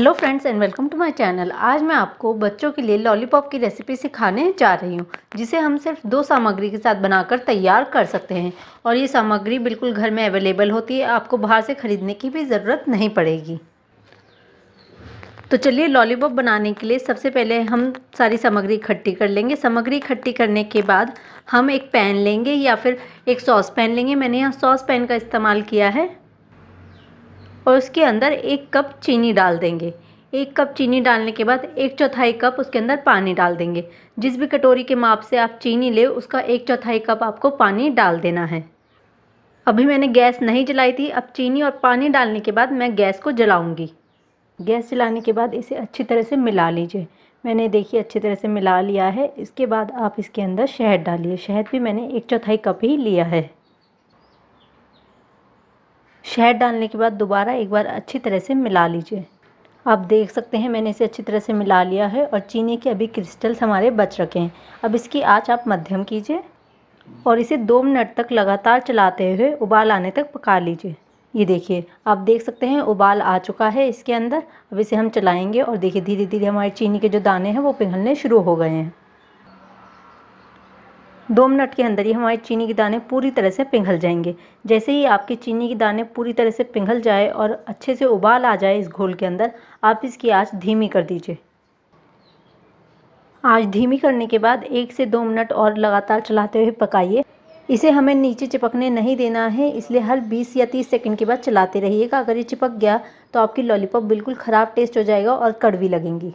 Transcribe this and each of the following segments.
hello friends and welcome to my channel आज मैं आपको बच्चों के लिए लॉलीपॉप की रेसिपी सिखाने जा रही हूँ जिसे हम सिर्फ दो सामग्री के साथ बनाकर तैयार कर सकते हैं और ये सामग्री बिल्कुल घर में अवेलेबल होती है आपको बाहर से ख़रीदने की भी ज़रूरत नहीं पड़ेगी तो चलिए लॉलीपॉप बनाने के लिए सबसे पहले हम सारी सामग्री इकट्ठी कर लेंगे सामग्री इकट्ठी करने के बाद हम एक पैन लेंगे या फिर एक सॉस पैन लेंगे मैंने यहाँ सॉस पैन का इस्तेमाल किया है और उसके अंदर एक कप चीनी डाल देंगे एक कप चीनी डालने के बाद एक चौथाई कप उसके अंदर पानी डाल देंगे जिस भी कटोरी के माप से आप चीनी ले उसका एक चौथाई कप आपको पानी डाल देना है अभी मैंने गैस नहीं जलाई थी अब चीनी और पानी डालने के बाद मैं गैस को जलाऊंगी गैस जलाने के बाद इसे अच्छी तरह से मिला लीजिए मैंने देखिए अच्छी तरह से मिला लिया है इसके बाद आप इसके अंदर शहद डालिए शहद भी मैंने एक चौथाई कप ही लिया है शहद डालने के बाद दोबारा एक बार अच्छी तरह से मिला लीजिए आप देख सकते हैं मैंने इसे अच्छी तरह से मिला लिया है और चीनी के अभी क्रिस्टल्स हमारे बच रखे हैं अब इसकी आँच आप मध्यम कीजिए और इसे दो मिनट तक लगातार चलाते हुए उबाल आने तक पका लीजिए ये देखिए आप देख सकते हैं उबाल आ चुका है इसके अंदर अब इसे हम चलाएंगे और देखिए धीरे धीरे हमारे चीनी के जो दाने हैं वो पिघलने शुरू हो गए हैं दो मिनट के अंदर ही हमारे चीनी के दाने पूरी तरह से पिघल जाएंगे जैसे ही आपके चीनी के दाने पूरी तरह से पिघल जाए और अच्छे से उबाल आ जाए इस घोल के अंदर आप इसकी आँच धीमी कर दीजिए आँच धीमी करने के बाद एक से दो मिनट और लगातार चलाते हुए पकाइए इसे हमें नीचे चिपकने नहीं देना है इसलिए हर 20 या 30 सेकंड के बाद चलाते रहिएगा अगर ये चिपक गया तो आपकी लॉलीपॉप बिल्कुल ख़राब टेस्ट हो जाएगा और कड़वी लगेंगी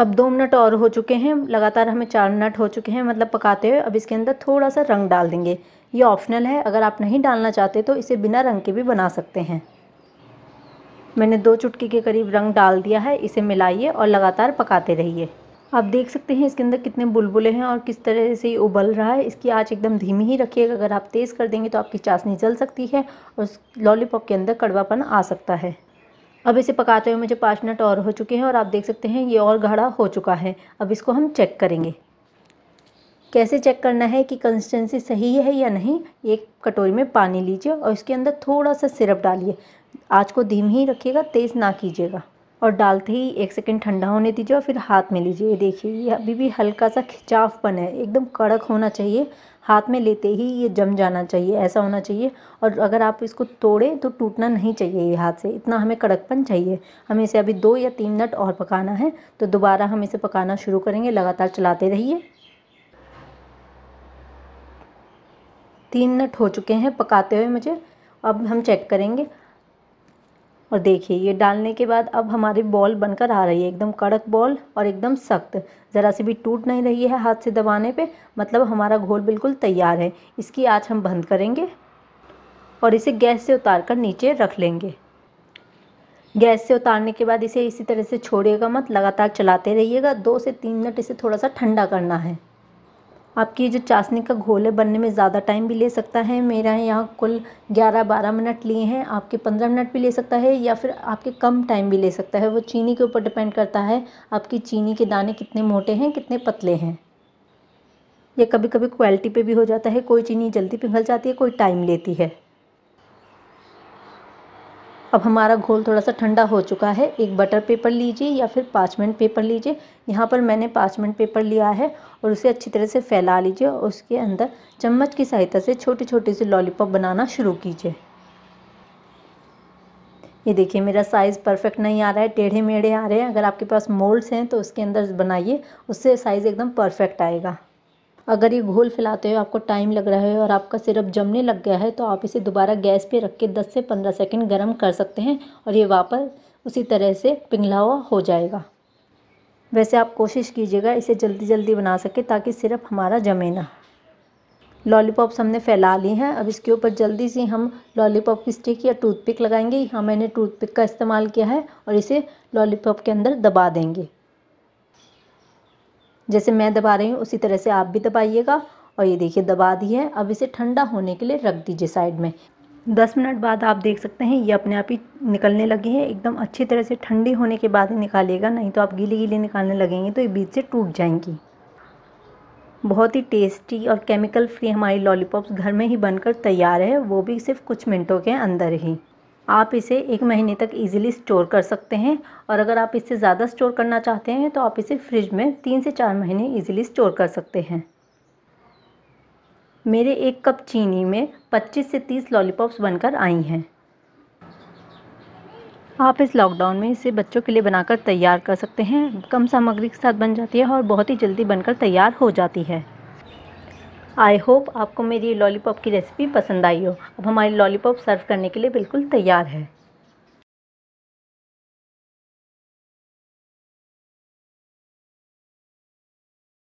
अब दो मिनट और हो चुके हैं लगातार हमें चार मिनट हो चुके हैं मतलब पकाते हुए अब इसके अंदर थोड़ा सा रंग डाल देंगे ये ऑप्शनल है अगर आप नहीं डालना चाहते तो इसे बिना रंग के भी बना सकते हैं मैंने दो चुटकी के करीब रंग डाल दिया है इसे मिलाइए और लगातार पकाते रहिए आप देख सकते हैं इसके अंदर कितने बुलबुले हैं और किस तरह से ये उबल रहा है इसकी आँच एकदम धीमी ही रखिएगा अगर आप तेज़ कर देंगे तो आपकी चाशनी जल सकती है और लॉलीपॉप के अंदर कड़वापन आ सकता है अब इसे पकाते हुए मुझे पाँच मिनट और हो चुके हैं और आप देख सकते हैं ये और गाढ़ा हो चुका है अब इसको हम चेक करेंगे कैसे चेक करना है कि कंसिस्टेंसी सही है या नहीं एक कटोरी में पानी लीजिए और इसके अंदर थोड़ा सा सिरप डालिए आज को धीम ही रखिएगा तेज़ ना कीजिएगा और डालते ही एक सेकेंड ठंडा होने दीजिए और फिर हाथ में लीजिए ये देखिए ये अभी भी हल्का सा खिंचाव है एकदम कड़क होना चाहिए हाथ में लेते ही ये जम जाना चाहिए ऐसा होना चाहिए और अगर आप इसको तोड़ें तो टूटना नहीं चाहिए ये हाथ से इतना हमें कड़कपन चाहिए हमें इसे अभी दो या तीन मिनट और पकाना है तो दोबारा हम इसे पकाना शुरू करेंगे लगातार चलाते रहिए तीन मिनट हो चुके हैं पकाते हुए मुझे अब हम चेक करेंगे और देखिए ये डालने के बाद अब हमारी बॉल बनकर आ रही है एकदम कड़क बॉल और एकदम सख्त ज़रा सी भी टूट नहीं रही है हाथ से दबाने पे मतलब हमारा घोल बिल्कुल तैयार है इसकी आँच हम बंद करेंगे और इसे गैस से उतार कर नीचे रख लेंगे गैस से उतारने के बाद इसे इसी तरह से छोड़िएगा मत लगातार चलाते रहिएगा दो से तीन मिनट इसे थोड़ा सा ठंडा करना है आपकी जो चाशनी का घोल है बनने में ज़्यादा टाइम भी ले सकता है मेरा यहाँ कुल ग्यारह बारह मिनट लिए हैं आपके पंद्रह मिनट भी ले सकता है या फिर आपके कम टाइम भी ले सकता है वो चीनी के ऊपर डिपेंड करता है आपकी चीनी के दाने कितने मोटे हैं कितने पतले हैं या कभी कभी क्वालिटी पे भी हो जाता है कोई चीनी जल्दी पिघल जाती है कोई टाइम लेती है अब हमारा घोल थोड़ा सा ठंडा हो चुका है एक बटर पेपर लीजिए या फिर पार्चमेंट पेपर लीजिए यहाँ पर मैंने पार्चमेंट पेपर लिया है और उसे अच्छी तरह से फैला लीजिए और उसके अंदर चम्मच की सहायता से छोटे छोटे से लॉलीपॉप बनाना शुरू कीजिए ये देखिए मेरा साइज़ परफेक्ट नहीं आ रहा है टेढ़े मेढ़े आ रहे हैं अगर आपके पास मोल्ड्स हैं तो उसके अंदर बनाइए उससे साइज़ एकदम परफेक्ट आएगा अगर ये घोल फैलाते हुए आपको टाइम लग रहा है और आपका सिरप जमने लग गया है तो आप इसे दोबारा गैस पे रख के 10 से 15 सेकंड गर्म कर सकते हैं और ये वापस उसी तरह से पिघला हुआ हो जाएगा वैसे आप कोशिश कीजिएगा इसे जल्दी जल्दी बना सके ताकि सिरप हमारा जमे ना लॉलीपॉप्स हमने फैला ली हैं अब इसके ऊपर जल्दी से हम लॉलीपॉप की स्टिक या टूथपिक लगाएंगे हाँ मैंने टूथपिक का इस्तेमाल किया है और इसे लॉलीपॉप के अंदर दबा देंगे जैसे मैं दबा रही हूँ उसी तरह से आप भी दबाइएगा और ये देखिए दबा दी है अब इसे ठंडा होने के लिए रख दीजिए साइड में दस मिनट बाद आप देख सकते हैं ये अपने आप ही निकलने लगे हैं एकदम अच्छी तरह से ठंडी होने के बाद ही निकालिएगा नहीं तो आप गीली गीली निकालने लगेंगे तो ये बीच से टूट जाएंगी बहुत ही टेस्टी और केमिकल फ्री हमारी लॉलीपॉप्स घर में ही बनकर तैयार है वो भी सिर्फ कुछ मिनटों के अंदर ही आप इसे एक महीने तक इजीली स्टोर कर सकते हैं और अगर आप इससे ज़्यादा स्टोर करना चाहते हैं तो आप इसे फ्रिज में तीन से चार महीने इजीली स्टोर कर सकते हैं मेरे एक कप चीनी में 25 से 30 लॉलीपॉप्स बनकर आई हैं आप इस लॉकडाउन में इसे बच्चों के लिए बनाकर तैयार कर सकते हैं कम सामग्री के साथ बन जाती है और बहुत ही जल्दी बनकर तैयार हो जाती है आई होप आपको मेरी लॉलीपॉप की रेसिपी पसंद आई हो अब हमारी लॉलीपॉप सर्व करने के लिए बिल्कुल तैयार है